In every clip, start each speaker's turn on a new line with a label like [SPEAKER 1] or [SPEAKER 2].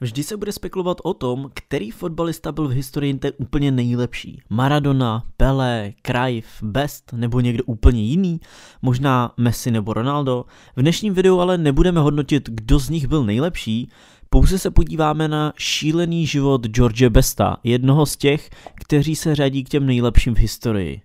[SPEAKER 1] Vždy se bude spekulovat o tom, který fotbalista byl v historii ten úplně nejlepší. Maradona, Pele, Cruyff, Best nebo někdo úplně jiný, možná Messi nebo Ronaldo. V dnešním videu ale nebudeme hodnotit, kdo z nich byl nejlepší, pouze se podíváme na šílený život George Besta, jednoho z těch, kteří se řadí k těm nejlepším v historii.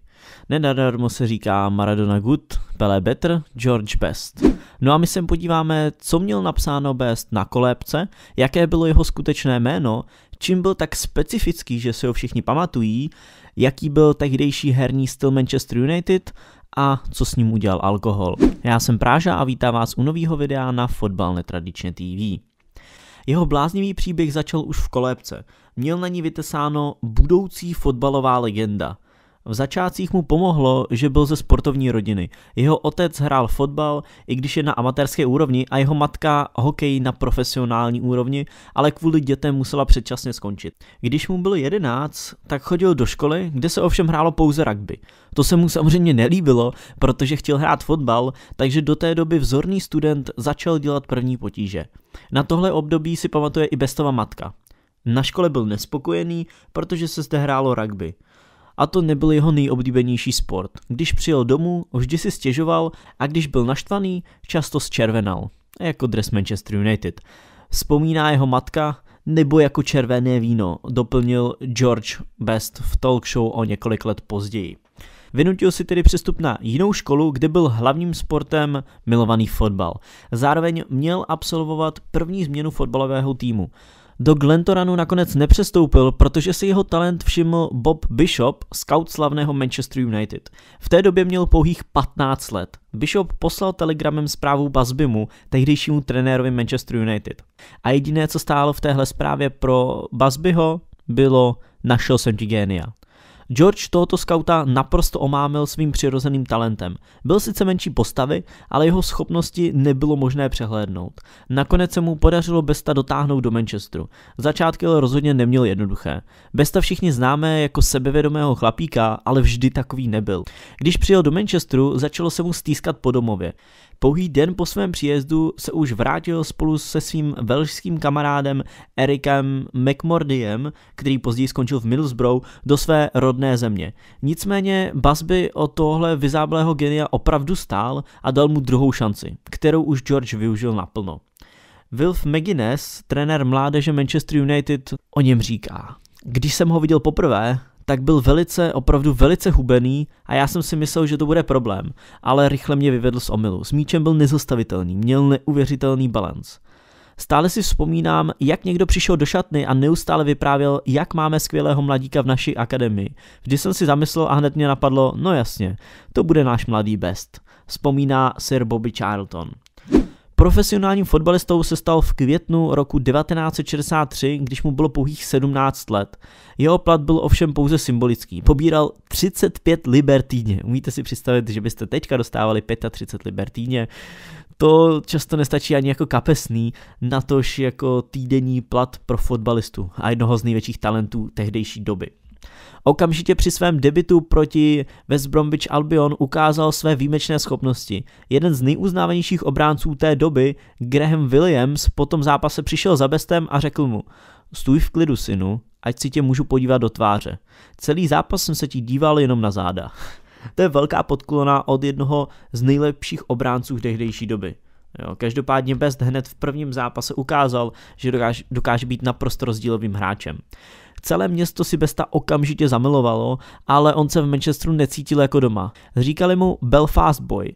[SPEAKER 1] Nenadarmo se říká Maradona good, Pele better, George best. No a my se podíváme, co měl napsáno best na kolébce, jaké bylo jeho skutečné jméno, čím byl tak specifický, že se ho všichni pamatují, jaký byl tehdejší herní styl Manchester United a co s ním udělal alkohol. Já jsem Práža a vítám vás u nového videa na Fotbal netradičně TV. Jeho bláznivý příběh začal už v kolébce. Měl na ní vytesáno budoucí fotbalová legenda – v začátcích mu pomohlo, že byl ze sportovní rodiny. Jeho otec hrál fotbal, i když je na amatérské úrovni, a jeho matka hokej na profesionální úrovni, ale kvůli dětem musela předčasně skončit. Když mu bylo 11, tak chodil do školy, kde se ovšem hrálo pouze rugby. To se mu samozřejmě nelíbilo, protože chtěl hrát fotbal, takže do té doby vzorný student začal dělat první potíže. Na tohle období si pamatuje i Bestova matka. Na škole byl nespokojený, protože se zde hrálo rugby a to nebyl jeho nejoblíbenější sport. Když přijel domů, vždy si stěžoval a když byl naštvaný, často zčervenal, jako dres Manchester United. Vzpomíná jeho matka, nebo jako červené víno, doplnil George Best v talk show o několik let později. Vynutil si tedy přestup na jinou školu, kde byl hlavním sportem milovaný fotbal. Zároveň měl absolvovat první změnu fotbalového týmu do Glentoranu nakonec nepřestoupil, protože si jeho talent všiml Bob Bishop, scout slavného Manchester United. V té době měl pouhých 15 let. Bishop poslal telegramem zprávu Basbimu, tehdejšímu trenérovi Manchester United. A jediné, co stálo v téhle zprávě pro Basbyho, bylo našel jsem ti génia. George tohoto skauta naprosto omámil svým přirozeným talentem. Byl sice menší postavy, ale jeho schopnosti nebylo možné přehlédnout. Nakonec se mu podařilo Besta dotáhnout do Manchesteru. Začátky ale rozhodně neměl jednoduché. Besta všichni známe jako sebevědomého chlapíka, ale vždy takový nebyl. Když přijel do Manchesteru, začalo se mu stýskat po domově. Pouhý den po svém příjezdu se už vrátil spolu se svým velšským kamarádem Erikem McMordiem, který později skončil v Middlesbrough, do své rodné země. Nicméně Busby o tohle vyzáblého genia opravdu stál a dal mu druhou šanci, kterou už George využil naplno. Wilf McGuinness, trenér mládeže Manchester United, o něm říká. Když jsem ho viděl poprvé, tak byl velice, opravdu velice hubený a já jsem si myslel, že to bude problém, ale rychle mě vyvedl z omylu. S míčem byl nezastavitelný, měl neuvěřitelný balans. Stále si vzpomínám, jak někdo přišel do šatny a neustále vyprávěl, jak máme skvělého mladíka v naší akademii. Vždy jsem si zamyslel a hned mě napadlo, no jasně, to bude náš mladý best, vzpomíná Sir Bobby Charlton. Profesionálním fotbalistou se stal v květnu roku 1963, když mu bylo pouhých 17 let. Jeho plat byl ovšem pouze symbolický. Pobíral 35 liber týdně. Umíte si představit, že byste teďka dostávali 35 liber týdně? To často nestačí ani jako kapesný, natož jako týdenní plat pro fotbalistu a jednoho z největších talentů tehdejší doby. Okamžitě při svém debitu proti West Bromwich Albion ukázal své výjimečné schopnosti. Jeden z nejuznávanějších obránců té doby, Graham Williams, po tom zápase přišel za bestem a řekl mu Stůj v klidu, synu, ať si tě můžu podívat do tváře. Celý zápas jsem se ti díval jenom na záda. to je velká podklona od jednoho z nejlepších obránců tehdejší doby. Jo, každopádně Best hned v prvním zápase ukázal, že dokáže, dokáže být naprosto rozdílovým hráčem. Celé město si Besta okamžitě zamilovalo, ale on se v Manchesteru necítil jako doma. Říkali mu Belfast Boy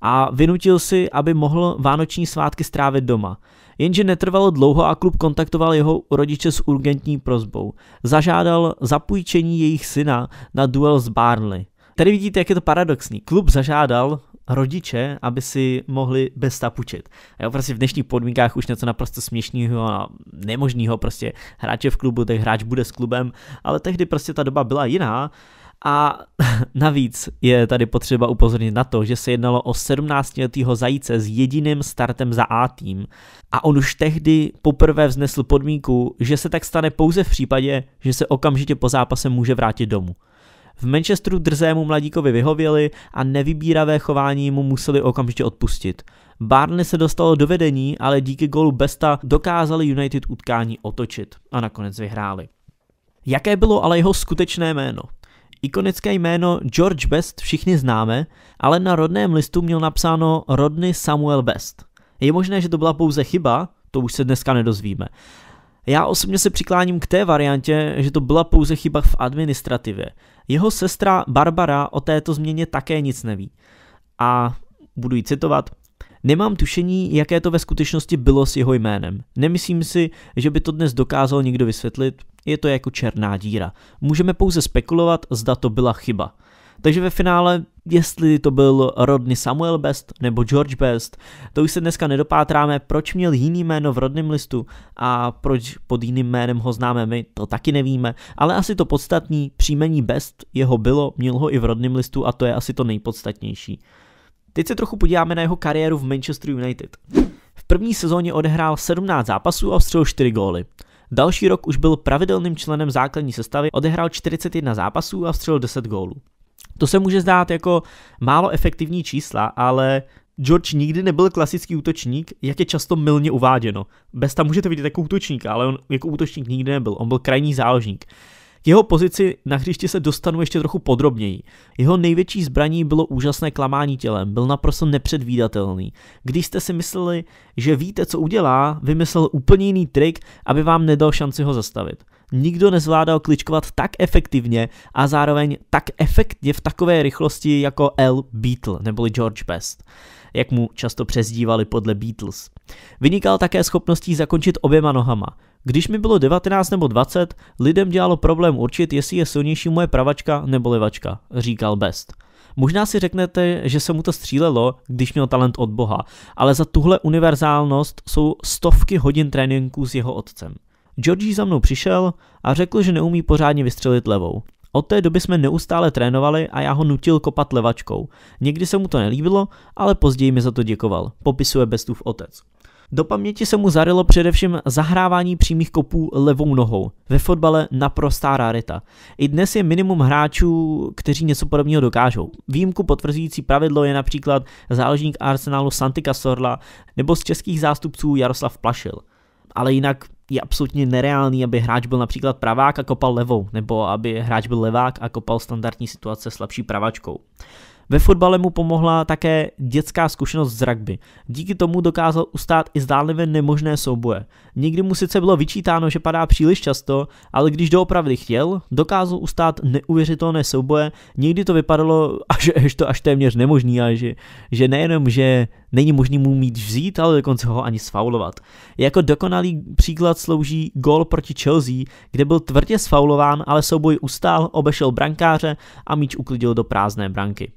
[SPEAKER 1] a vynutil si, aby mohl vánoční svátky strávit doma. Jenže netrvalo dlouho a klub kontaktoval jeho rodiče s urgentní prozbou. Zažádal zapůjčení jejich syna na duel s Barnley. Tady vidíte, jak je to paradoxní. Klub zažádal rodiče, aby si mohli bez tapučit. Jo, prostě v dnešních podmínkách už něco naprosto směšného a nemožného, prostě hráč je v klubu, tak hráč bude s klubem, ale tehdy prostě ta doba byla jiná a navíc je tady potřeba upozornit na to, že se jednalo o 17-letého zajíce s jediným startem za A tým. A on už tehdy poprvé vznesl podmínku, že se tak stane pouze v případě, že se okamžitě po zápase může vrátit domů. V Manchesteru drzému mladíkovi vyhověli a nevybíravé chování mu museli okamžitě odpustit. Barney se dostalo do vedení, ale díky golu Besta dokázali United utkání otočit a nakonec vyhráli. Jaké bylo ale jeho skutečné jméno? Ikonické jméno George Best všichni známe, ale na rodném listu měl napsáno Rodney Samuel Best. Je možné, že to byla pouze chyba, to už se dneska nedozvíme. Já osobně se přikláním k té variantě, že to byla pouze chyba v administrativě. Jeho sestra Barbara o této změně také nic neví. A budu ji citovat. Nemám tušení, jaké to ve skutečnosti bylo s jeho jménem. Nemyslím si, že by to dnes dokázal někdo vysvětlit, je to jako černá díra. Můžeme pouze spekulovat, zda to byla chyba. Takže ve finále, jestli to byl rodný Samuel Best nebo George Best, to už se dneska nedopátráme, proč měl jiný jméno v rodném listu a proč pod jiným jménem ho známe my, to taky nevíme, ale asi to podstatní příjmení Best jeho bylo, měl ho i v rodném listu a to je asi to nejpodstatnější. Teď se trochu podíváme na jeho kariéru v Manchester United. V první sezóně odehrál 17 zápasů a vstřelil 4 góly. Další rok už byl pravidelným členem základní sestavy, odehrál 41 zápasů a vstřelil 10 gólů. To se může zdát jako málo efektivní čísla, ale George nikdy nebyl klasický útočník, jak je často milně uváděno. Bez tam můžete vidět jako útočníka, ale on jako útočník nikdy nebyl, on byl krajní záložník. K jeho pozici na hřišti se dostanu ještě trochu podrobněji. Jeho největší zbraní bylo úžasné klamání tělem, byl naprosto nepředvídatelný. Když jste si mysleli, že víte, co udělá, vymyslel úplně jiný trik, aby vám nedal šanci ho zastavit nikdo nezvládal kličkovat tak efektivně a zároveň tak efektně v takové rychlosti jako L. Beatle, neboli George Best jak mu často přezdívali podle Beatles. Vynikal také schopností zakončit oběma nohama. Když mi bylo 19 nebo 20, lidem dělalo problém určit, jestli je silnější moje pravačka nebo levačka, říkal Best. Možná si řeknete, že se mu to střílelo, když měl talent od Boha, ale za tuhle univerzálnost jsou stovky hodin tréninků s jeho otcem. Georgie za mnou přišel a řekl, že neumí pořádně vystřelit levou. Od té doby jsme neustále trénovali a já ho nutil kopat levačkou. Někdy se mu to nelíbilo, ale později mi za to děkoval, popisuje Bestův otec. Do paměti se mu zarilo především zahrávání přímých kopů levou nohou. Ve fotbale naprostá rarita. I dnes je minimum hráčů, kteří něco podobného dokážou. Výjimku potvrzující pravidlo je například záložník Arsenálu Santi Casorla nebo z českých zástupců Jaroslav Plašil ale jinak je absolutně nereálný, aby hráč byl například pravák a kopal levou, nebo aby hráč byl levák a kopal standardní situace slabší pravačkou. Ve fotbale mu pomohla také dětská zkušenost z rugby. Díky tomu dokázal ustát i zdánlivě nemožné souboje. Nikdy mu sice bylo vyčítáno, že padá příliš často, ale když doopravdy chtěl, dokázal ustát neuvěřitelné souboje. Někdy to vypadalo, až, až to až téměř nemožný a že, že nejenom, že není možný mu mít vzít, ale dokonce ho ani sfaulovat. Jako dokonalý příklad slouží gol proti Chelsea, kde byl tvrdě sfaulován, ale souboj ustál, obešel brankáře a míč uklidil do prázdné branky.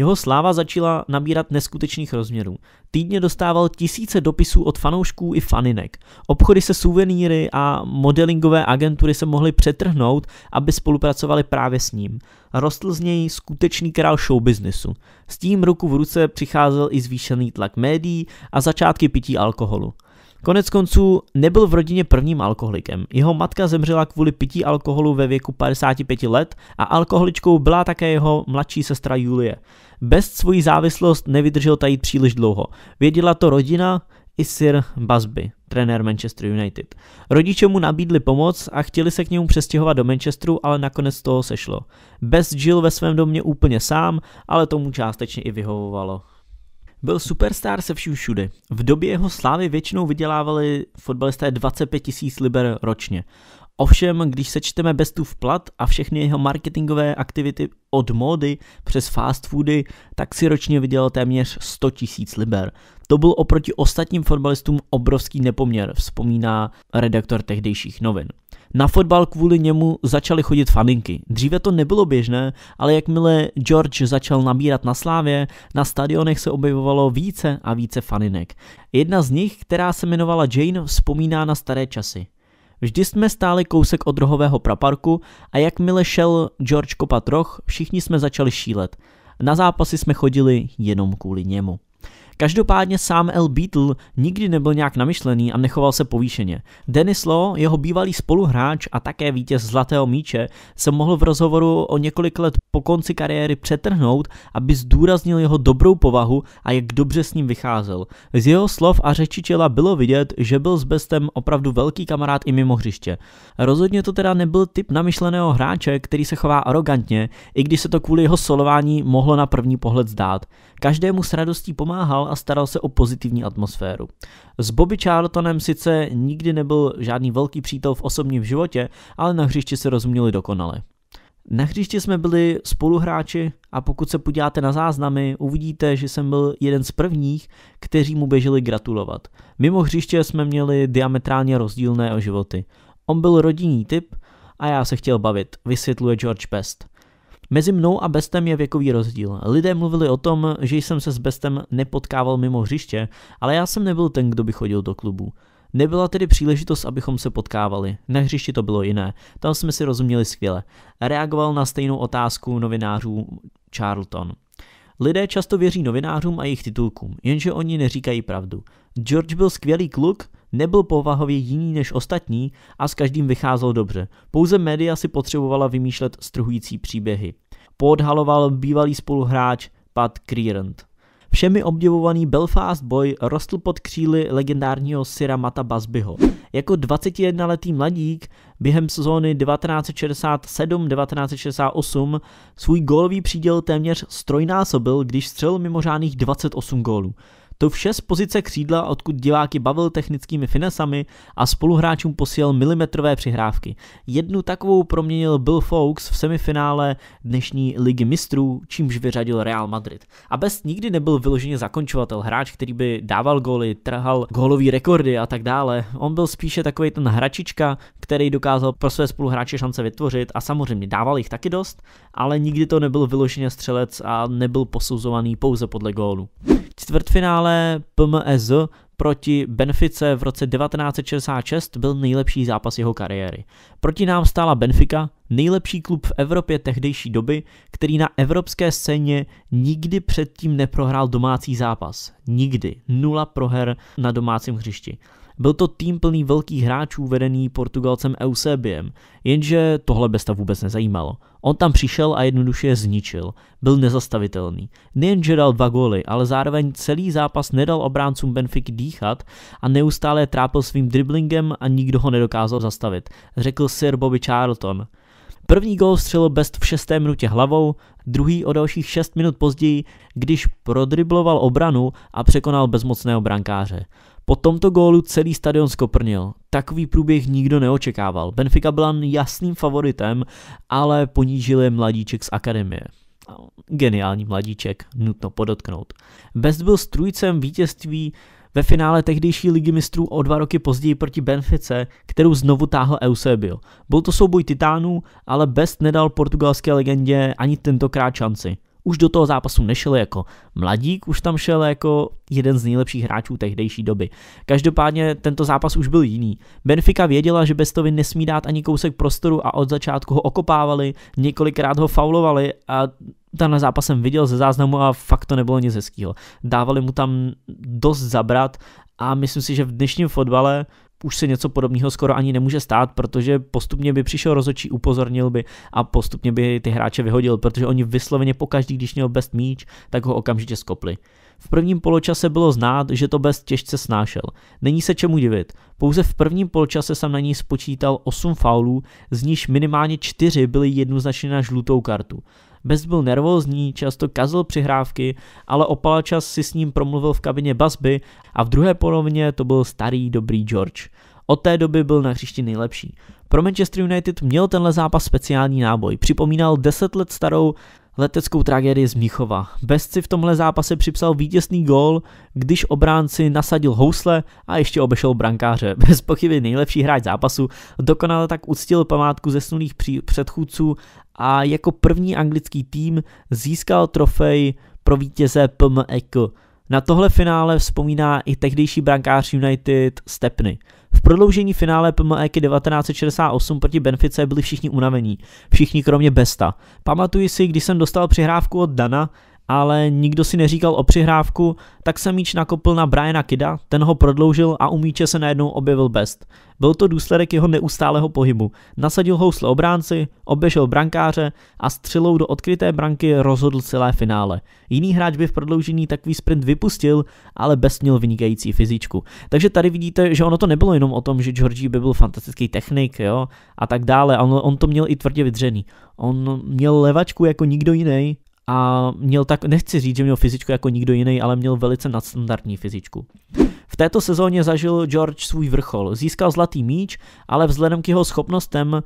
[SPEAKER 1] Jeho sláva začala nabírat neskutečných rozměrů. Týdně dostával tisíce dopisů od fanoušků i faninek. Obchody se suvenýry a modelingové agentury se mohly přetrhnout, aby spolupracovali právě s ním. Rostl z něj skutečný král showbiznesu. S tím ruku v ruce přicházel i zvýšený tlak médií a začátky pití alkoholu. Konec konců nebyl v rodině prvním alkoholikem. Jeho matka zemřela kvůli pití alkoholu ve věku 55 let a alkoholičkou byla také jeho mladší sestra Julie. Bez svojí závislost nevydržel tajit příliš dlouho. Věděla to rodina i Sir Busby, trenér Manchester United. Rodiče mu nabídli pomoc a chtěli se k němu přestěhovat do Manchesteru, ale nakonec toho sešlo. Best žil ve svém domě úplně sám, ale tomu částečně i vyhovovalo. Byl superstar se vším všude. V době jeho slávy většinou vydělávali fotbalisté 25 tisíc liber ročně. Ovšem, když sečteme Bestův plat a všechny jeho marketingové aktivity od módy přes fast foody, tak si ročně vydělal téměř 100 tisíc liber. To byl oproti ostatním fotbalistům obrovský nepoměr, vzpomíná redaktor tehdejších novin. Na fotbal kvůli němu začaly chodit faninky. Dříve to nebylo běžné, ale jakmile George začal nabírat na slávě, na stadionech se objevovalo více a více faninek. Jedna z nich, která se jmenovala Jane, vzpomíná na staré časy. Vždy jsme stáli kousek od rohového praparku a jakmile šel George kopat roh, všichni jsme začali šílet. Na zápasy jsme chodili jenom kvůli němu. Každopádně sám L. Beatle nikdy nebyl nějak namyšlený a nechoval se povýšeně. Dennis Law, jeho bývalý spoluhráč a také vítěz Zlatého míče, se mohl v rozhovoru o několik let po konci kariéry přetrhnout, aby zdůraznil jeho dobrou povahu a jak dobře s ním vycházel. Z jeho slov a řeči těla bylo vidět, že byl s Bestem opravdu velký kamarád i mimo hřiště. Rozhodně to teda nebyl typ namyšleného hráče, který se chová arrogantně, i když se to kvůli jeho solování mohlo na první pohled zdát. Každému s radostí pomáhal a staral se o pozitivní atmosféru. S Bobby Charltonem sice nikdy nebyl žádný velký přítel v osobním životě, ale na hřišti se rozuměli dokonale. Na hřišti jsme byli spoluhráči a pokud se podíváte na záznamy, uvidíte, že jsem byl jeden z prvních, kteří mu běželi gratulovat. Mimo hřiště jsme měli diametrálně rozdílné životy. On byl rodinný typ a já se chtěl bavit, vysvětluje George Best. Mezi mnou a Bestem je věkový rozdíl. Lidé mluvili o tom, že jsem se s Bestem nepotkával mimo hřiště, ale já jsem nebyl ten, kdo by chodil do klubu. Nebyla tedy příležitost, abychom se potkávali. Na hřišti to bylo jiné. Tam jsme si rozuměli skvěle. Reagoval na stejnou otázku novinářů Charlton. Lidé často věří novinářům a jejich titulkům, jenže oni neříkají pravdu. George byl skvělý kluk, Nebyl povahově jiný než ostatní a s každým vycházel dobře. Pouze média si potřebovala vymýšlet strhující příběhy. Podhaloval bývalý spoluhráč Pat Creerant. Všemi obdivovaný Belfast Boy rostl pod kříly legendárního Sira Mata Basbyho. Jako 21-letý mladík během sezóny 1967-1968 svůj gólový příděl téměř strojnásobil, když střelil mimořádných 28 gólů. To vše z pozice křídla, odkud diváky bavil technickými finesami a spoluhráčům posílal milimetrové přihrávky. Jednu takovou proměnil Bill Fawkes v semifinále dnešní ligy mistrů, čímž vyřadil Real Madrid. A bez nikdy nebyl vyloženě zakončovatel, hráč, který by dával góly, trhal gólové rekordy a tak dále. On byl spíše takový ten hračička, který dokázal pro své spoluhráče šance vytvořit a samozřejmě dával jich taky dost, ale nikdy to nebyl vyloženě střelec a nebyl posuzovaný pouze podle gólu čtvrtfinále PMS proti Benfice v roce 1966 byl nejlepší zápas jeho kariéry. Proti nám stála Benfica, nejlepší klub v Evropě tehdejší doby, který na evropské scéně nikdy předtím neprohrál domácí zápas. Nikdy. Nula proher na domácím hřišti. Byl to tým plný velkých hráčů vedený Portugalcem Eusebiem, jenže tohle Besta vůbec nezajímalo. On tam přišel a jednoduše je zničil. Byl nezastavitelný. Nejenže dal dva góly, ale zároveň celý zápas nedal obráncům Benfiky dýchat a neustále trápil svým driblingem a nikdo ho nedokázal zastavit, řekl Sir Bobby Charlton. První gol střelil Best v šesté minutě hlavou, druhý o dalších šest minut později, když prodribloval obranu a překonal bezmocného brankáře. Po tomto gólu celý stadion skoprnil. Takový průběh nikdo neočekával. Benfica byla jasným favoritem, ale ponížil je mladíček z akademie geniální mladíček, nutno podotknout. Best byl strujcem vítězství ve finále tehdejší ligy mistrů o dva roky později proti Benfice, kterou znovu táhl Eusebio. Byl to souboj titánů, ale Best nedal portugalské legendě ani tentokrát šanci už do toho zápasu nešel jako mladík, už tam šel jako jeden z nejlepších hráčů tehdejší doby. Každopádně tento zápas už byl jiný. Benfica věděla, že Bestovi nesmí dát ani kousek prostoru a od začátku ho okopávali, několikrát ho faulovali a ten zápas jsem viděl ze záznamu a fakt to nebylo nic hezkýho. Dávali mu tam dost zabrat a myslím si, že v dnešním fotbale už se něco podobného skoro ani nemůže stát, protože postupně by přišel rozočí, upozornil by a postupně by ty hráče vyhodil, protože oni vysloveně pokaždý, když měl best míč, tak ho okamžitě skopli. V prvním poločase bylo znát, že to best těžce snášel. Není se čemu divit. Pouze v prvním poločase jsem na ní spočítal 8 faulů, z níž minimálně 4 byly jednoznačně na žlutou kartu. Best byl nervózní, často kazil přihrávky, ale o palačas si s ním promluvil v kabině Basby a v druhé polovině to byl starý dobrý George. Od té doby byl na hřišti nejlepší. Pro Manchester United měl tenhle zápas speciální náboj. Připomínal 10 let starou leteckou tragédii z Míchova. Besci v tomhle zápase připsal vítězný gól, když obránci nasadil housle a ještě obešel brankáře. Bez pochyby nejlepší hráč zápasu, dokonale tak uctil památku zesnulých předchůdců a jako první anglický tým získal trofej pro vítěze PM e Na tohle finále vzpomíná i tehdejší brankář United Stepny. V prodloužení finále PMEK 1968 proti Benfice byli všichni unavení, všichni kromě Besta. Pamatuji si, když jsem dostal přihrávku od Dana, ale nikdo si neříkal o přihrávku, tak se míč nakopl na Briana Kida, ten ho prodloužil a u míče se najednou objevil Best. Byl to důsledek jeho neustálého pohybu. Nasadil housle obránci, obešel brankáře a střelou do odkryté branky rozhodl celé finále. Jiný hráč by v prodloužení takový sprint vypustil, ale bez měl vynikající fyzičku. Takže tady vidíte, že ono to nebylo jenom o tom, že Georgi by byl fantastický technik jo, a tak dále, on, on to měl i tvrdě vydřený. On měl levačku jako nikdo jiný a měl tak, nechci říct, že měl fyzičku jako nikdo jiný, ale měl velice nadstandardní fyzičku. V této sezóně zažil George svůj vrchol. Získal zlatý míč, ale vzhledem k jeho schopnostem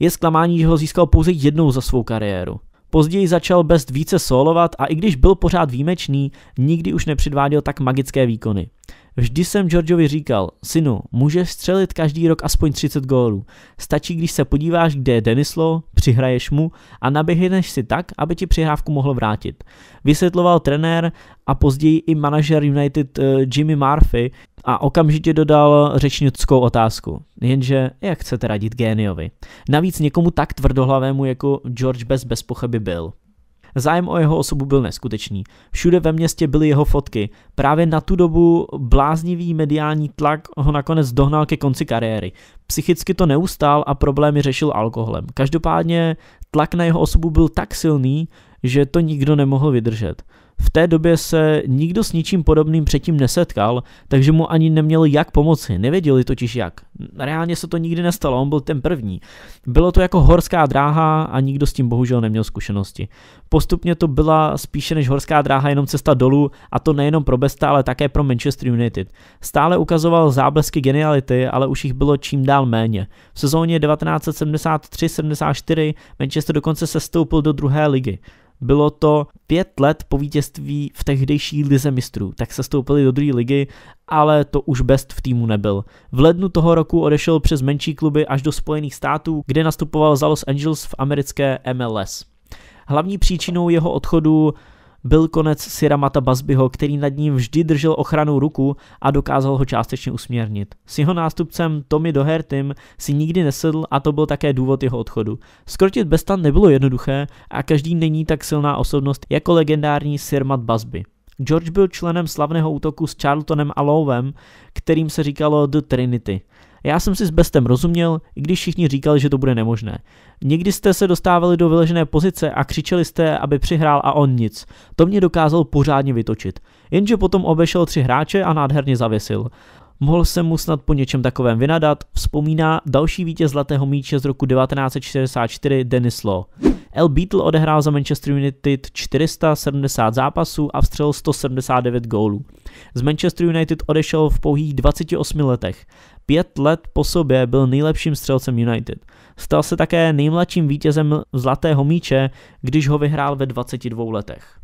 [SPEAKER 1] je zklamání, že ho získal pouze jednou za svou kariéru. Později začal Best více solovat a i když byl pořád výjimečný, nikdy už nepředváděl tak magické výkony. Vždy jsem Georgeovi říkal, synu, můžeš střelit každý rok aspoň 30 gólů. Stačí, když se podíváš, kde je Denislo, přihraješ mu a naběhneš si tak, aby ti přihrávku mohl vrátit. Vysvětloval trenér a později i manažer United uh, Jimmy Murphy a okamžitě dodal řečnickou otázku. Jenže jak chcete radit géniovi? Navíc někomu tak tvrdohlavému jako George bez bezpochyby byl. Zájem o jeho osobu byl neskutečný. Všude ve městě byly jeho fotky. Právě na tu dobu bláznivý mediální tlak ho nakonec dohnal ke konci kariéry. Psychicky to neustál a problémy řešil alkoholem. Každopádně tlak na jeho osobu byl tak silný, že to nikdo nemohl vydržet. V té době se nikdo s ničím podobným předtím nesetkal, takže mu ani neměl jak pomoci, nevěděli totiž jak. Reálně se to nikdy nestalo, on byl ten první. Bylo to jako horská dráha a nikdo s tím bohužel neměl zkušenosti. Postupně to byla spíše než horská dráha jenom cesta dolů a to nejenom pro Besta, ale také pro Manchester United. Stále ukazoval záblesky geniality, ale už jich bylo čím dál méně. V sezóně 1973-74 Manchester dokonce sestoupil do druhé ligy. Bylo to pět let po vítězství v tehdejší lize mistrů, tak se stoupili do druhé ligy, ale to už best v týmu nebyl. V lednu toho roku odešel přes menší kluby až do Spojených států, kde nastupoval za Los Angeles v americké MLS. Hlavní příčinou jeho odchodu byl konec Siramata Basbyho, který nad ním vždy držel ochranu ruku a dokázal ho částečně usměrnit. S jeho nástupcem Tommy Dohertym si nikdy nesedl a to byl také důvod jeho odchodu. Skrotit Bestan nebylo jednoduché a každý není tak silná osobnost jako legendární Sirmat Basby. George byl členem slavného útoku s Charltonem a Lowem, kterým se říkalo The Trinity – já jsem si s Bestem rozuměl, i když všichni říkali, že to bude nemožné. Někdy jste se dostávali do vyležené pozice a křičeli jste, aby přihrál a on nic. To mě dokázal pořádně vytočit. Jenže potom obešel tři hráče a nádherně zavěsil. Mohl jsem mu snad po něčem takovém vynadat, vzpomíná další vítěz Zlatého míče z roku 1964 Denis Law. El Beatle odehrál za Manchester United 470 zápasů a vstřelil 179 gólů. Z Manchester United odešel v pouhých 28 letech. Pět let po sobě byl nejlepším střelcem United. Stal se také nejmladším vítězem Zlatého míče, když ho vyhrál ve 22 letech.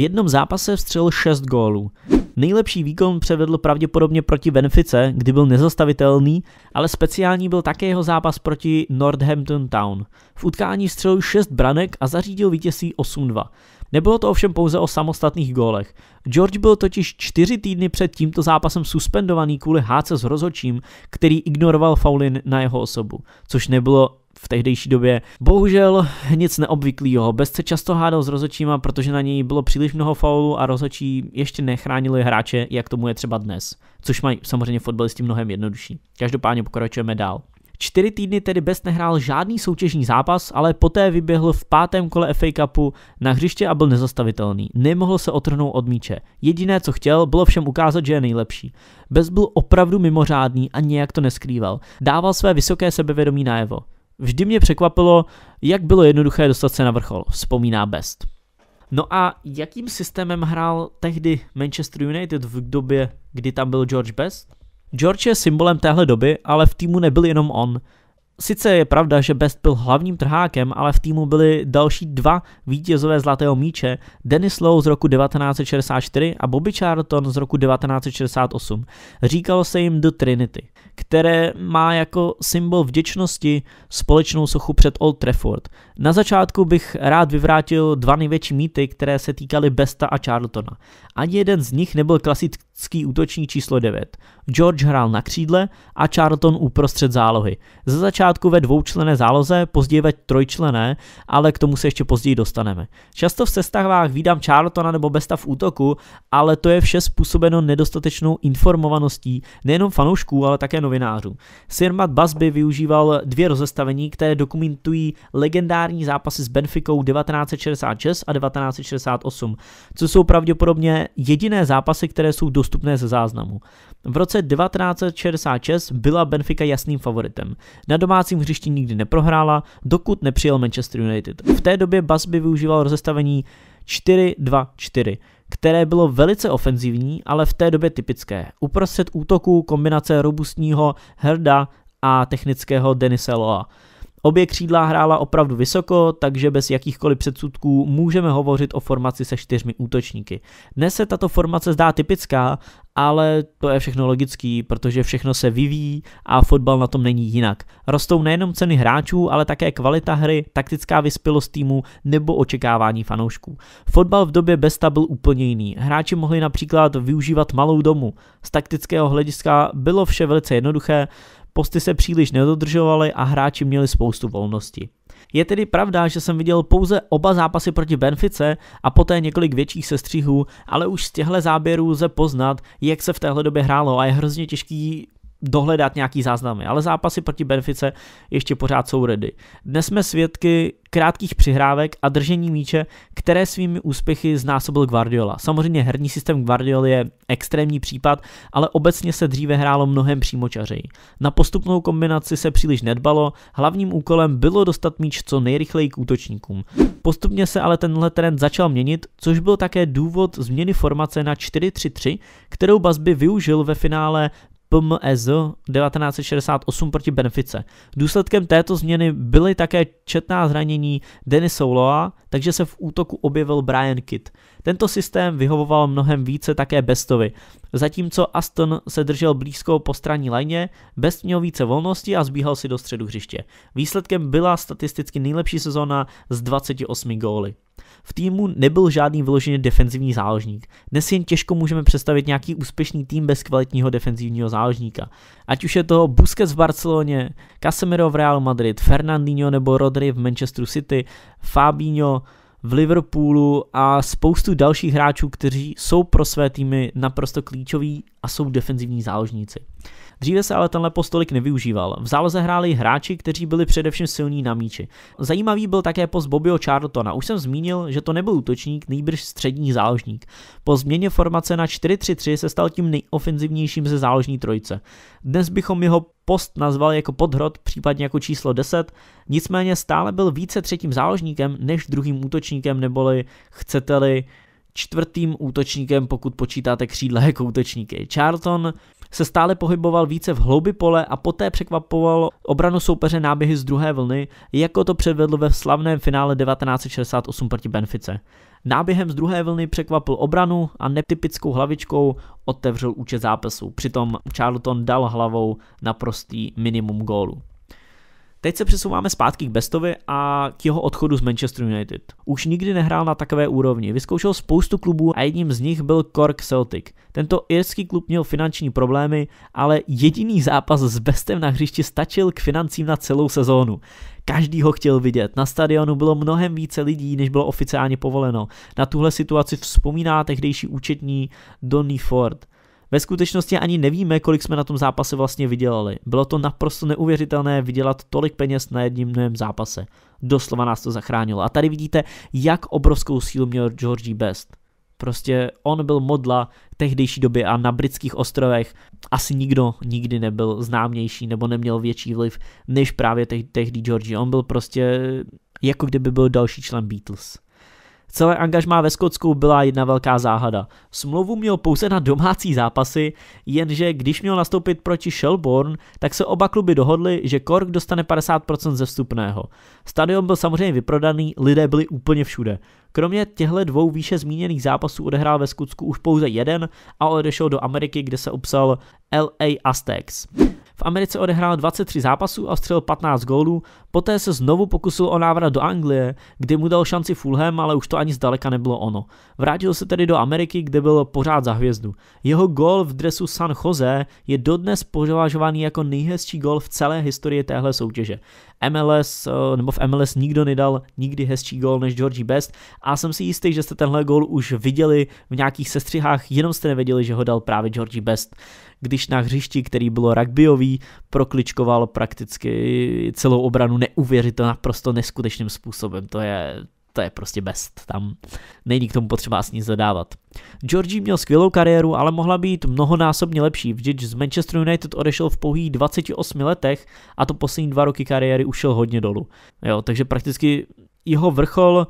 [SPEAKER 1] V jednom zápase vstřelil 6 gólů. Nejlepší výkon převedl pravděpodobně proti Benfice, kdy byl nezastavitelný, ale speciální byl také jeho zápas proti Northampton Town. V utkání střelil 6 branek a zařídil vítězství 8-2. Nebylo to ovšem pouze o samostatných gólech. George byl totiž čtyři týdny před tímto zápasem suspendovaný kvůli háce s rozhodčím, který ignoroval faulin na jeho osobu, což nebylo v tehdejší době. Bohužel nic neobvyklého. Bez se často hádal s rozočíma, protože na něj bylo příliš mnoho faulů a rozočí ještě nechránili hráče, jak tomu je třeba dnes. Což mají samozřejmě fotbalisti mnohem jednodušší. Každopádně pokračujeme dál. Čtyři týdny tedy Best nehrál žádný soutěžní zápas, ale poté vyběhl v pátém kole FA Cupu na hřiště a byl nezastavitelný. Nemohl se otrhnout od míče. Jediné, co chtěl, bylo všem ukázat, že je nejlepší. Bez byl opravdu mimořádný a nějak to neskrýval. Dával své vysoké sebevědomí najevo. Vždy mě překvapilo, jak bylo jednoduché dostat se na vrchol, vzpomíná Best. No a jakým systémem hrál tehdy Manchester United v době, kdy tam byl George Best? George je symbolem téhle doby, ale v týmu nebyl jenom on. Sice je pravda, že Best byl hlavním trhákem, ale v týmu byli další dva vítězové zlatého míče, Dennis Lowe z roku 1964 a Bobby Charlton z roku 1968. Říkalo se jim The Trinity, které má jako symbol vděčnosti společnou sochu před Old Trafford. Na začátku bych rád vyvrátil dva největší mýty, které se týkaly Besta a Charltona. Ani jeden z nich nebyl klasický ský útočník číslo 9. George hrál na křídle a Charlton uprostřed zálohy. Ze začátku ve dvoučlené záloze, později ve trojčlené, ale k tomu se ještě později dostaneme. Často v sestavách vídám Charltona nebo Besta v útoku, ale to je vše způsobeno nedostatečnou informovaností nejenom fanoušků, ale také novinářů. Sir Matt Busby využíval dvě rozestavení, které dokumentují legendární zápasy s Benficou 1966 a 1968, co jsou pravděpodobně jediné zápasy, které jsou dost dostupné ze záznamu. V roce 1966 byla Benfica jasným favoritem. Na domácím hřišti nikdy neprohrála, dokud nepřijel Manchester United. V té době Busby využíval rozestavení 4-2-4 které bylo velice ofenzivní, ale v té době typické. Uprostřed útoku kombinace robustního Herda a technického Denise Loa. Obě křídla hrála opravdu vysoko, takže bez jakýchkoliv předsudků můžeme hovořit o formaci se čtyřmi útočníky. Dnes se tato formace zdá typická, ale to je všechno logický, protože všechno se vyvíjí a fotbal na tom není jinak. Rostou nejenom ceny hráčů, ale také kvalita hry, taktická vyspělost týmu nebo očekávání fanoušků. Fotbal v době Besta byl úplně jiný. Hráči mohli například využívat malou domu. Z taktického hlediska bylo vše velice jednoduché, posty se příliš nedodržovaly a hráči měli spoustu volnosti. Je tedy pravda, že jsem viděl pouze oba zápasy proti Benfice a poté několik větších sestřihů, ale už z těchto záběrů lze poznat, jak se v téhle době hrálo a je hrozně těžký dohledat nějaký záznamy, ale zápasy proti Benfice ještě pořád jsou ready. Dnes jsme svědky krátkých přihrávek a držení míče, které svými úspěchy znásobil Guardiola. Samozřejmě herní systém Guardiola je extrémní případ, ale obecně se dříve hrálo mnohem přímočařej. Na postupnou kombinaci se příliš nedbalo, hlavním úkolem bylo dostat míč co nejrychleji k útočníkům. Postupně se ale tenhle trend začal měnit, což byl také důvod změny formace na 4-3-3, kterou Basby využil ve finále PMS e 1968 proti Benfice. Důsledkem této změny byly také četná zranění Denise takže se v útoku objevil Brian Kidd. Tento systém vyhovoval mnohem více také Bestovi. Zatímco Aston se držel blízko po straní lajně, Best měl více volnosti a zbíhal si do středu hřiště. Výsledkem byla statisticky nejlepší sezóna z 28 góly. V týmu nebyl žádný vyloženě defenzivní záložník. Dnes jen těžko můžeme představit nějaký úspěšný tým bez kvalitního defenzivního záložníka. Ať už je to Busquets v Barceloně, Casemiro v Real Madrid, Fernandinho nebo Rodri v Manchesteru City, Fabinho v Liverpoolu a spoustu dalších hráčů, kteří jsou pro své týmy naprosto klíčoví a jsou defenzivní záložníci. Dříve se ale tenhle postolik nevyužíval. V záloze hráli hráči, kteří byli především silní na míči. Zajímavý byl také post Bobbyho Charltona. Už jsem zmínil, že to nebyl útočník, nejbrž střední záložník. Po změně formace na 4-3-3 se stal tím nejofenzivnějším ze záložní trojice. Dnes bychom jeho post nazval jako podhrot, případně jako číslo 10, nicméně stále byl více třetím záložníkem než druhým útočníkem, neboli chcete-li čtvrtým útočníkem, pokud počítáte křídla jako útočníky. Charlton se stále pohyboval více v hloubi pole a poté překvapoval obranu soupeře náběhy z druhé vlny, jako to předvedl ve slavném finále 1968 proti Benfice. Náběhem z druhé vlny překvapil obranu a netypickou hlavičkou otevřel účet zápasu. Přitom Charlton dal hlavou naprostý minimum gólu. Teď se přesouváme zpátky k Bestovi a k jeho odchodu z Manchester United. Už nikdy nehrál na takové úrovni, vyzkoušel spoustu klubů a jedním z nich byl Cork Celtic. Tento irský klub měl finanční problémy, ale jediný zápas s Bestem na hřišti stačil k financím na celou sezónu. Každý ho chtěl vidět, na stadionu bylo mnohem více lidí, než bylo oficiálně povoleno. Na tuhle situaci vzpomíná tehdejší účetní Donny Ford. Ve skutečnosti ani nevíme, kolik jsme na tom zápase vlastně vydělali. Bylo to naprosto neuvěřitelné vydělat tolik peněz na jedním novém zápase. Doslova nás to zachránilo. A tady vidíte, jak obrovskou sílu měl Georgie Best. Prostě on byl modla tehdejší doby a na britských ostrovech asi nikdo nikdy nebyl známější nebo neměl větší vliv než právě tehdy Georgie. On byl prostě jako kdyby byl další člen Beatles. Celé angažmá ve Skotsku byla jedna velká záhada. Smlouvu měl pouze na domácí zápasy, jenže když měl nastoupit proti Shelbourne, tak se oba kluby dohodli, že Cork dostane 50% ze vstupného. Stadion byl samozřejmě vyprodaný, lidé byli úplně všude. Kromě těchto dvou výše zmíněných zápasů odehrál ve Skotsku už pouze jeden a odešel do Ameriky, kde se obsal LA Aztecs. V Americe odehrál 23 zápasů a střelil 15 gólů, poté se znovu pokusil o návrat do Anglie, kdy mu dal šanci Fulham, ale už to ani zdaleka nebylo ono. Vrátil se tedy do Ameriky, kde byl pořád za hvězdu. Jeho gól v dresu San Jose je dodnes považovaný jako nejhezčí gól v celé historii téhle soutěže. MLS, eh, nebo v MLS nikdo nedal nikdy hezčí gol než Georgie Best a jsem si jistý, že jste tenhle gol už viděli v nějakých sestřihách, jenom jste nevěděli, že ho dal právě Georgie Best když na hřišti, který bylo rugbyový, prokličkoval prakticky celou obranu neuvěřitelně naprosto neskutečným způsobem. To je, to je prostě best, tam není k tomu potřeba asi nic zadávat. Georgie měl skvělou kariéru, ale mohla být mnohonásobně lepší, vždyť z Manchester United odešel v pouhých 28 letech a to poslední dva roky kariéry ušel hodně dolů. Jo, takže prakticky jeho vrchol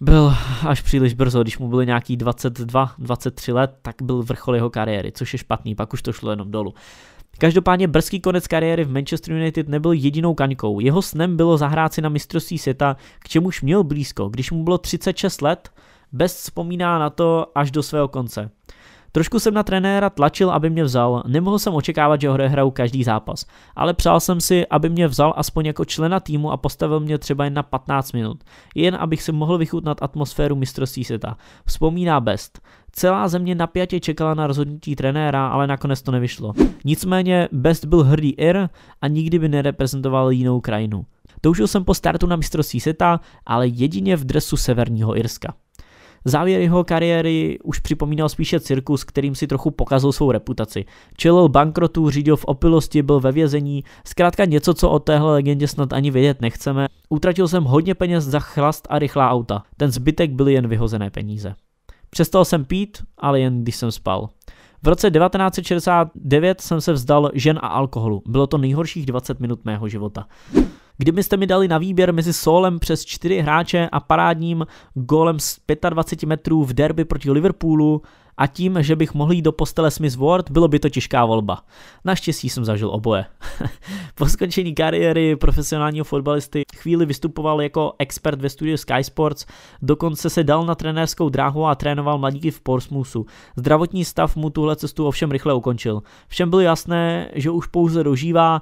[SPEAKER 1] byl až příliš brzo, když mu byly nějaký 22, 23 let, tak byl vrchol jeho kariéry, což je špatný, pak už to šlo jenom dolů. Každopádně brzký konec kariéry v Manchester United nebyl jedinou kaňkou. Jeho snem bylo zahrát si na mistrovství světa, k čemuž měl blízko, když mu bylo 36 let, bez vzpomíná na to až do svého konce. Trošku jsem na trenéra tlačil, aby mě vzal. Nemohl jsem očekávat, že odehraju každý zápas, ale přál jsem si, aby mě vzal aspoň jako člena týmu a postavil mě třeba jen na 15 minut, jen abych si mohl vychutnat atmosféru mistrovství světa. Vzpomíná Best. Celá země napjatě čekala na rozhodnutí trenéra, ale nakonec to nevyšlo. Nicméně Best byl hrdý Ir er a nikdy by nereprezentoval jinou krajinu. Toužil jsem po startu na mistrovství světa, ale jedině v dresu Severního Irska. Závěr jeho kariéry už připomínal spíše cirkus, kterým si trochu pokazil svou reputaci. Čelil bankrotu, řídil v opilosti, byl ve vězení, zkrátka něco, co o téhle legendě snad ani vědět nechceme. Utratil jsem hodně peněz za chlast a rychlá auta. Ten zbytek byly jen vyhozené peníze. Přestal jsem pít, ale jen když jsem spal. V roce 1969 jsem se vzdal žen a alkoholu. Bylo to nejhorších 20 minut mého života. Kdybyste mi dali na výběr mezi solem přes čtyři hráče a parádním gólem z 25 metrů v derby proti Liverpoolu a tím, že bych mohl jít do postele Smith Ward, bylo by to těžká volba. Naštěstí jsem zažil oboje. po skončení kariéry profesionálního fotbalisty chvíli vystupoval jako expert ve studiu Sky Sports, dokonce se dal na trenérskou dráhu a trénoval mladíky v Portsmouthu. Zdravotní stav mu tuhle cestu ovšem rychle ukončil. Všem bylo jasné, že už pouze dožívá,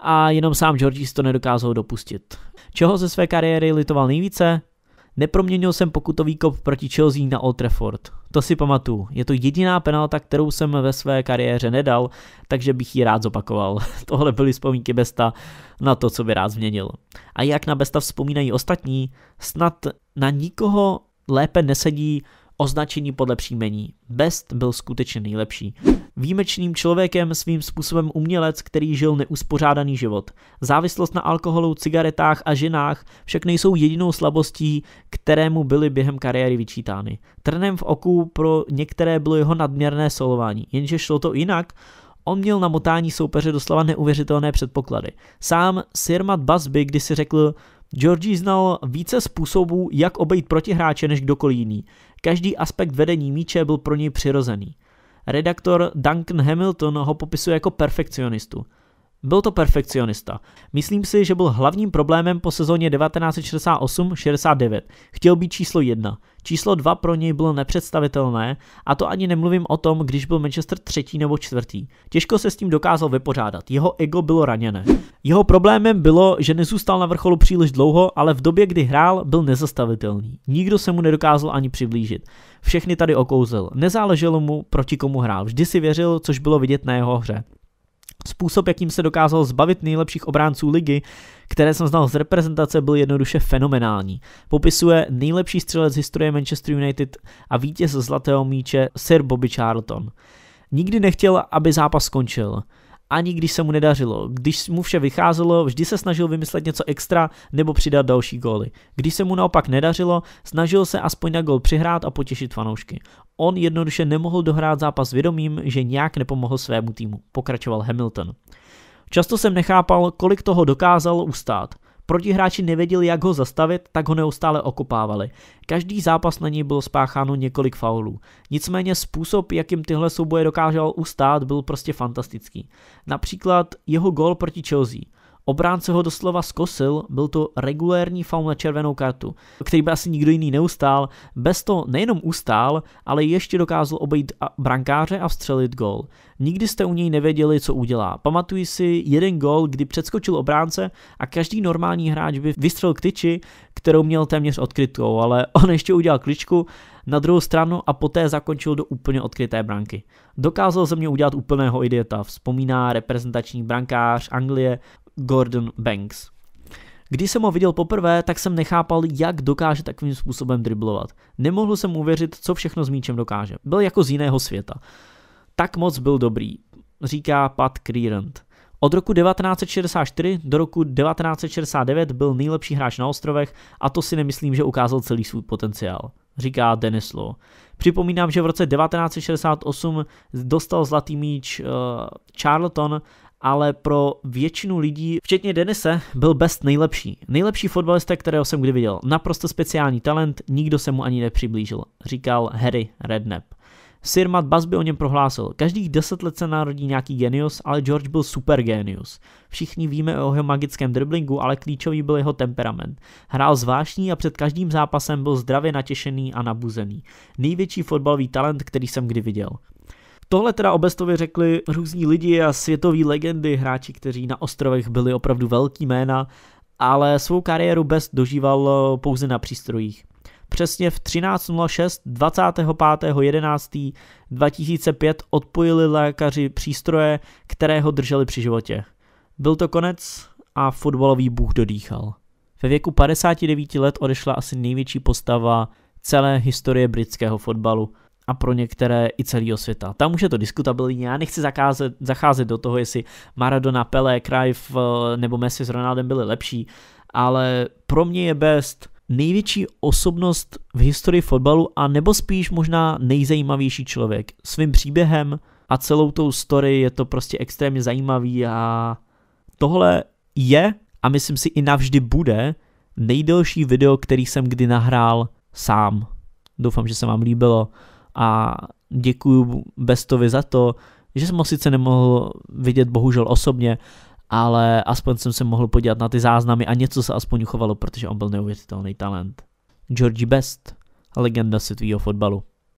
[SPEAKER 1] a jenom sám Georgie si to nedokázal dopustit. Čeho ze své kariéry litoval nejvíce? Neproměnil jsem pokutový kop proti Chelsea na Old Trafford. To si pamatuju. Je to jediná penalta, kterou jsem ve své kariéře nedal, takže bych ji rád zopakoval. Tohle byly vzpomínky Besta na to, co by rád změnil. A jak na Besta vzpomínají ostatní, snad na nikoho lépe nesedí označení podle příjmení. Best byl skutečně nejlepší. Výjimečným člověkem, svým způsobem umělec, který žil neuspořádaný život. Závislost na alkoholu, cigaretách a ženách však nejsou jedinou slabostí, kterému byly během kariéry vyčítány. Trnem v oku pro některé bylo jeho nadměrné solování, jenže šlo to jinak, on měl na motání soupeře doslova neuvěřitelné předpoklady. Sám Sirmat Busby kdysi řekl, Georgie znal více způsobů, jak obejít protihráče než kdokoliv jiný. Každý aspekt vedení míče byl pro něj přirozený. Redaktor Duncan Hamilton ho popisuje jako perfekcionistu – byl to perfekcionista. Myslím si, že byl hlavním problémem po sezóně 1968-69. Chtěl být číslo jedna. Číslo dva pro něj bylo nepředstavitelné a to ani nemluvím o tom, když byl Manchester třetí nebo čtvrtý. Těžko se s tím dokázal vypořádat, jeho ego bylo raněné. Jeho problémem bylo, že nezůstal na vrcholu příliš dlouho, ale v době, kdy hrál, byl nezastavitelný. Nikdo se mu nedokázal ani přiblížit. Všechny tady okouzel. Nezáleželo mu, proti komu hrál. Vždy si věřil, což bylo vidět na jeho hře. Způsob, jakým se dokázal zbavit nejlepších obránců ligy, které jsem znal z reprezentace, byl jednoduše fenomenální. Popisuje nejlepší střelec historie Manchester United a vítěz zlatého míče Sir Bobby Charlton. Nikdy nechtěl, aby zápas skončil ani když se mu nedařilo. Když mu vše vycházelo, vždy se snažil vymyslet něco extra nebo přidat další góly. Když se mu naopak nedařilo, snažil se aspoň na gól přihrát a potěšit fanoušky. On jednoduše nemohl dohrát zápas vědomím, že nějak nepomohl svému týmu, pokračoval Hamilton. Často jsem nechápal, kolik toho dokázal ustát. Protihráči nevěděli, jak ho zastavit, tak ho neustále okopávali. Každý zápas na něj bylo spácháno několik faulů. Nicméně způsob, jakým tyhle souboje dokázal ustát, byl prostě fantastický. Například jeho gol proti Chelsea. Obránce ho doslova skosil, byl to regulérní faul na červenou kartu, který by asi nikdo jiný neustál, bez to nejenom ustál, ale ještě dokázal obejít brankáře a vstřelit gol. Nikdy jste u něj nevěděli, co udělá. Pamatuji si jeden gol, kdy předskočil obránce a každý normální hráč by vystřelil k tyči, kterou měl téměř odkrytou, ale on ještě udělal kličku na druhou stranu a poté zakončil do úplně odkryté branky. Dokázal ze mě udělat úplného idiota, vzpomíná reprezentační brankář Anglie Gordon Banks. Když jsem ho viděl poprvé, tak jsem nechápal, jak dokáže takovým způsobem driblovat. Nemohl jsem uvěřit, co všechno s míčem dokáže. Byl jako z jiného světa. Tak moc byl dobrý, říká Pat Creerant. Od roku 1964 do roku 1969 byl nejlepší hráč na ostrovech a to si nemyslím, že ukázal celý svůj potenciál, říká Dennis Law. Připomínám, že v roce 1968 dostal zlatý míč uh, Charlton ale pro většinu lidí, včetně Denise, byl Best nejlepší. Nejlepší fotbalista, kterého jsem kdy viděl. Naprosto speciální talent, nikdo se mu ani nepřiblížil, říkal Harry Redknapp. Sir Matt Busby o něm prohlásil, každých deset let se narodí nějaký genius, ale George byl super genius. Všichni víme o jeho magickém driblingu, ale klíčový byl jeho temperament. Hrál zvláštní a před každým zápasem byl zdravě natěšený a nabuzený. Největší fotbalový talent, který jsem kdy viděl. Tohle teda obestově řekli různí lidi a světoví legendy, hráči, kteří na ostrovech byli opravdu velký jména, ale svou kariéru Best dožíval eh, pouze na přístrojích. Přesně v 13.06 25.11.2005 odpojili lékaři přístroje, které ho drželi při životě. Byl to konec a fotbalový bůh dodýchal. Ve věku 59 let odešla asi největší postava celé historie britského fotbalu – a pro některé i celého světa. Tam už je to diskutabilní, já nechci zakázet, zacházet do toho, jestli Maradona, Pelé, Cruyff eh, nebo Messi s Ronaldem byli lepší, ale pro mě je best největší osobnost v historii fotbalu a nebo spíš možná nejzajímavější člověk. Svým příběhem a celou tou story je to prostě extrémně zajímavý a tohle je a myslím si i navždy bude nejdelší video, který jsem kdy nahrál sám. Doufám, že se vám líbilo a děkuju Bestovi za to, že jsem ho sice nemohl vidět bohužel osobně, ale aspoň jsem se mohl podívat na ty záznamy a něco se aspoň uchovalo, protože on byl neuvěřitelný talent. Georgie Best, legenda světového fotbalu.